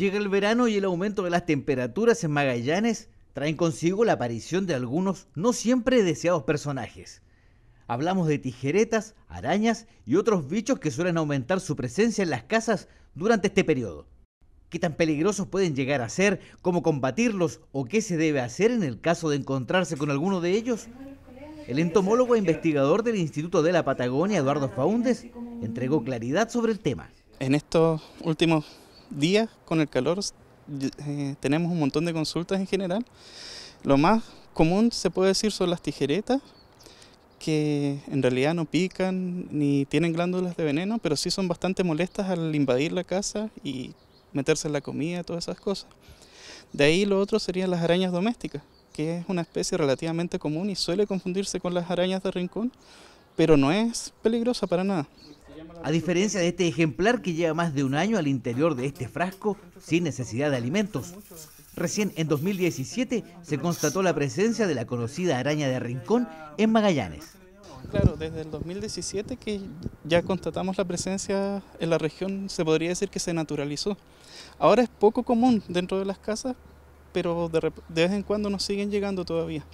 Llega el verano y el aumento de las temperaturas en Magallanes traen consigo la aparición de algunos no siempre deseados personajes. Hablamos de tijeretas, arañas y otros bichos que suelen aumentar su presencia en las casas durante este periodo. ¿Qué tan peligrosos pueden llegar a ser? ¿Cómo combatirlos? ¿O qué se debe hacer en el caso de encontrarse con alguno de ellos? El entomólogo e investigador del Instituto de la Patagonia, Eduardo Faúndez, entregó claridad sobre el tema. En estos últimos días con el calor eh, tenemos un montón de consultas en general. Lo más común se puede decir son las tijeretas, que en realidad no pican ni tienen glándulas de veneno, pero sí son bastante molestas al invadir la casa y meterse en la comida, y todas esas cosas. De ahí lo otro serían las arañas domésticas, que es una especie relativamente común y suele confundirse con las arañas de rincón, pero no es peligrosa para nada. A diferencia de este ejemplar que lleva más de un año al interior de este frasco sin necesidad de alimentos. Recién en 2017 se constató la presencia de la conocida araña de rincón en Magallanes. Claro, desde el 2017 que ya constatamos la presencia en la región, se podría decir que se naturalizó. Ahora es poco común dentro de las casas, pero de, de vez en cuando nos siguen llegando todavía.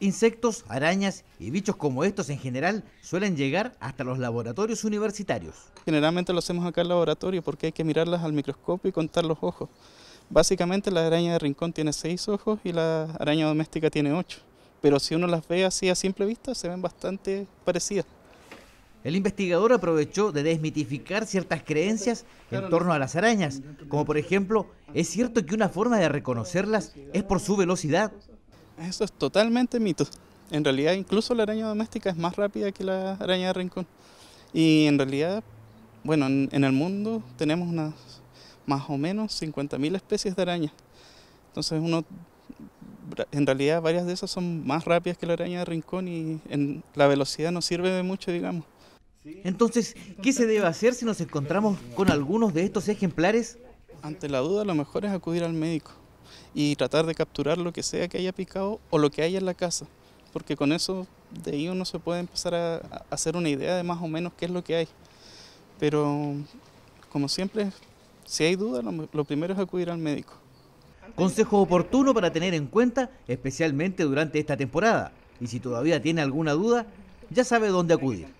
Insectos, arañas y bichos como estos en general suelen llegar hasta los laboratorios universitarios. Generalmente lo hacemos acá en el laboratorio porque hay que mirarlas al microscopio y contar los ojos. Básicamente la araña de rincón tiene seis ojos y la araña doméstica tiene ocho, pero si uno las ve así a simple vista se ven bastante parecidas. El investigador aprovechó de desmitificar ciertas creencias en torno a las arañas, como por ejemplo, es cierto que una forma de reconocerlas es por su velocidad, eso es totalmente mito. En realidad, incluso la araña doméstica es más rápida que la araña de rincón. Y en realidad, bueno, en, el mundo tenemos más o menos 50.000 especies de araña. Entonces, uno, en realidad, varias de esas son más rápidas que la araña de rincón y en, la velocidad no sirve de mucho, digamos. Entonces, ¿qué se debe hacer si nos encontramos con algunos de estos ejemplares? Ante la duda, lo mejor es acudir al médico y tratar de capturar lo que sea que haya picado o lo que haya en la casa, porque con eso de ahí uno se puede empezar a, hacer una idea de más o menos qué es lo que hay. Pero como siempre, si hay duda, lo primero es acudir al médico. Consejo oportuno para tener en cuenta, especialmente durante esta temporada. Y si todavía tiene alguna duda, ya sabe dónde acudir.